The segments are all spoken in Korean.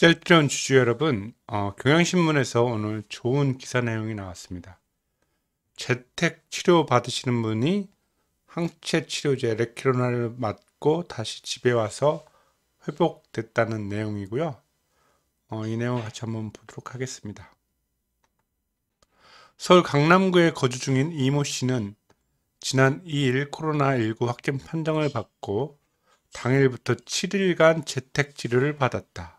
셀트리온 주주 여러분, 어, 경향신문에서 오늘 좋은 기사 내용이 나왔습니다. 재택 치료 받으시는 분이 항체 치료제 레키로나를 맞고 다시 집에 와서 회복됐다는 내용이고요. 어, 이 내용 을 같이 한번 보도록 하겠습니다. 서울 강남구에 거주 중인 이모 씨는 지난 2일 코로나19 확진 판정을 받고 당일부터 7일간 재택 치료를 받았다.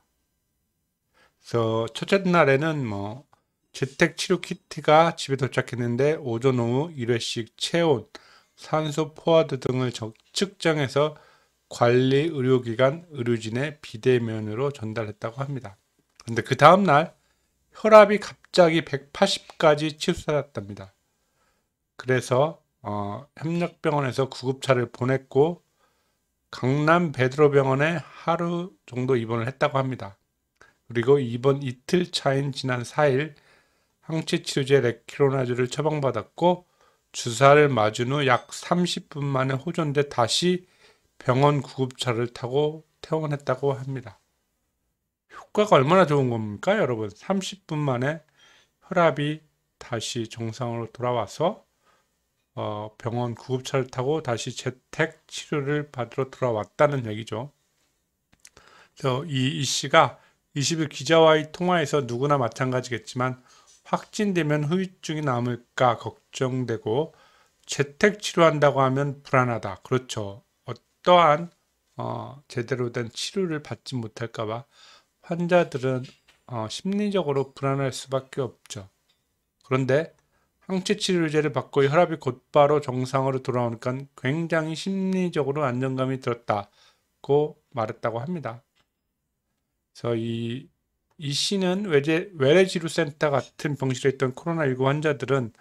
그래서 첫째 날에는 뭐 재택 치료 키트가 집에 도착했는데 오전 오후 1회씩 체온, 산소 포화도 등을 측정해서 관리 의료기관 의료진의 비대면으로 전달했다고 합니다. 그런데 그 다음 날 혈압이 갑자기 180까지 치솟았답니다. 그래서 어, 협력병원에서 구급차를 보냈고 강남 베드로병원에 하루 정도 입원을 했다고 합니다. 그리고 이번 이틀 차인 지난 4일 항체 치료제 레키로나즈를 처방받았고 주사를 맞은 후 약 30분 만에 호전돼 다시 병원 구급차를 타고 퇴원했다고 합니다. 효과가 얼마나 좋은 겁니까, 여러분? 30분 만에 혈압이 다시 정상으로 돌아와서 어, 병원 구급차를 타고 다시 재택 치료를 받으러 돌아왔다는 얘기죠. 그 이, 이 씨가 20일 기자와의 통화에서 누구나 마찬가지겠지만 확진되면 후유증이 남을까 걱정되고 재택 치료한다고 하면 불안하다. 그렇죠. 어떠한 어, 제대로 된 치료를 받지 못할까봐 환자들은 어, 심리적으로 불안할 수밖에 없죠. 그런데 항체 치료제를 받고 혈압이 곧바로 정상으로 돌아오니까 굉장히 심리적으로 안정감이 들었다고 말했다고 합니다. 그래서 이, 이 씨는 외제, 외래지루 센터 같은 병실에 있던 코로나19 환자들은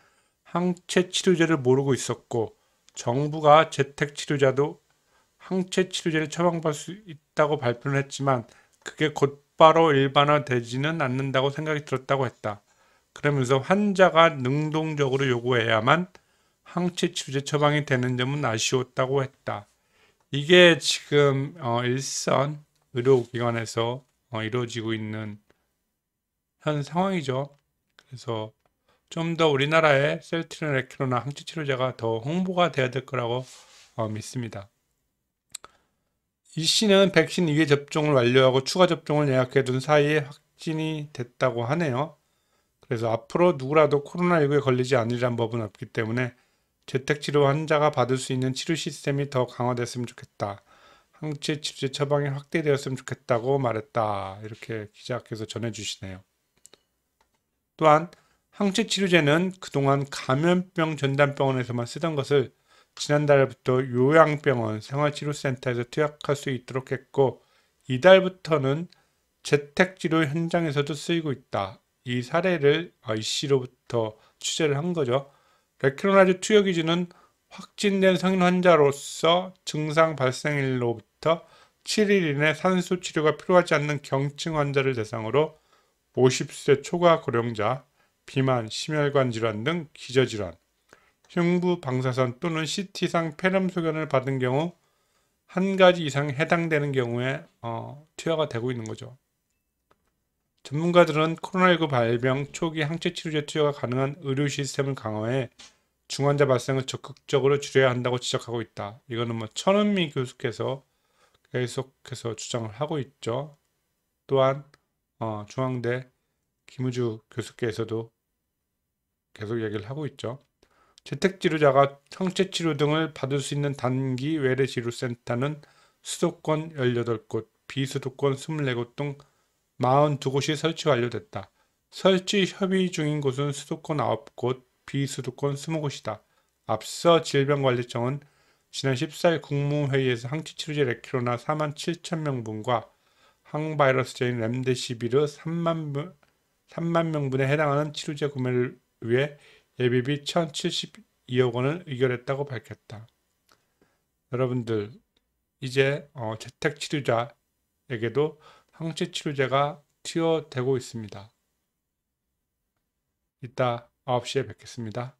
항체 치료제를 모르고 있었고 정부가 재택 치료자도 항체 치료제를 처방받을 수 있다고 발표를 했지만 그게 곧바로 일반화되지는 않는다고 생각이 들었다고 했다. 그러면서 환자가 능동적으로 요구해야만 항체 치료제 처방이 되는 점은 아쉬웠다고 했다. 이게 지금 어, 일선 의료기관에서 어, 이루어지고 있는 현 상황이죠. 그래서 좀 더우리나라의 셀트리나 레키로나 항체 치료제가 더 홍보가 돼야 될 거라고 어, 믿습니다. 이 씨는 백신 2회 접종을 완료하고 추가 접종을 예약해 둔 사이에 확진이 됐다고 하네요. 그래서 앞으로 누구라도 코로나19에 걸리지 않으리란 법은 없기 때문에 재택치료 환자가 받을 수 있는 치료 시스템이 더 강화됐으면 좋겠다. 황제 집제 처방이 확대되었으면 좋겠다고 말했다. 이렇게 기자께서 전해주시네요. 또한 항체 치료제는 그동안 감염병 전담병원에서만 쓰던 것을 지난달부터 요양병원 생활치료센터에서 투약할 수 있도록 했고 이달부터는 재택치료 현장에서도 쓰이고 있다. 이 사례를 이씨로부터 취재를 한 거죠. 레키로나즈 투여 기준은 확진된 성인 환자로서 증상 발생일로부터 1일부터 7일 이내 산소 치료가 필요하지 않는 경증 환자를 대상으로 50세 초과 고령자, 비만, 심혈관 질환 등 기저질환, 흉부 방사선 또는 CT상 폐렴 소견을 받은 경우 한 가지 이상 해당되는 경우에 어, 투여가 되고 있는 거죠. 전문가들은 코로나19 발병 초기 항체 치료제 투여가 가능한 의료 시스템을 강화해 중환자 발생을 적극적으로 줄여야 한다고 지적하고 있다. 이거는 뭐 천은미 교수께서 계속해서 주장을 하고 있죠. 또한 어, 중앙대 김우주 교수께서도 계속 얘기를 하고 있죠. 재택치료자가 형체치료 등을 받을 수 있는 단기 외래치료센터는 수도권 18곳, 비수도권 24곳 등 42곳이 설치 완료됐다. 설치 협의 중인 곳은 수도권 9곳, 비수도권 20곳이다. 앞서 질병관리청은 지난 14일 국무회의에서 항체 치료제 레키로나 4만 7천 명분과 항바이러스제인 렘데시비르 3만, 3만 명분에 해당하는 치료제 구매를 위해 예비비 1,072억 원을 의결했다고 밝혔다. 여러분들 이제 어, 재택 치료자에게도 항체 치료제가 투여되고 있습니다. 이따 9시에 뵙겠습니다.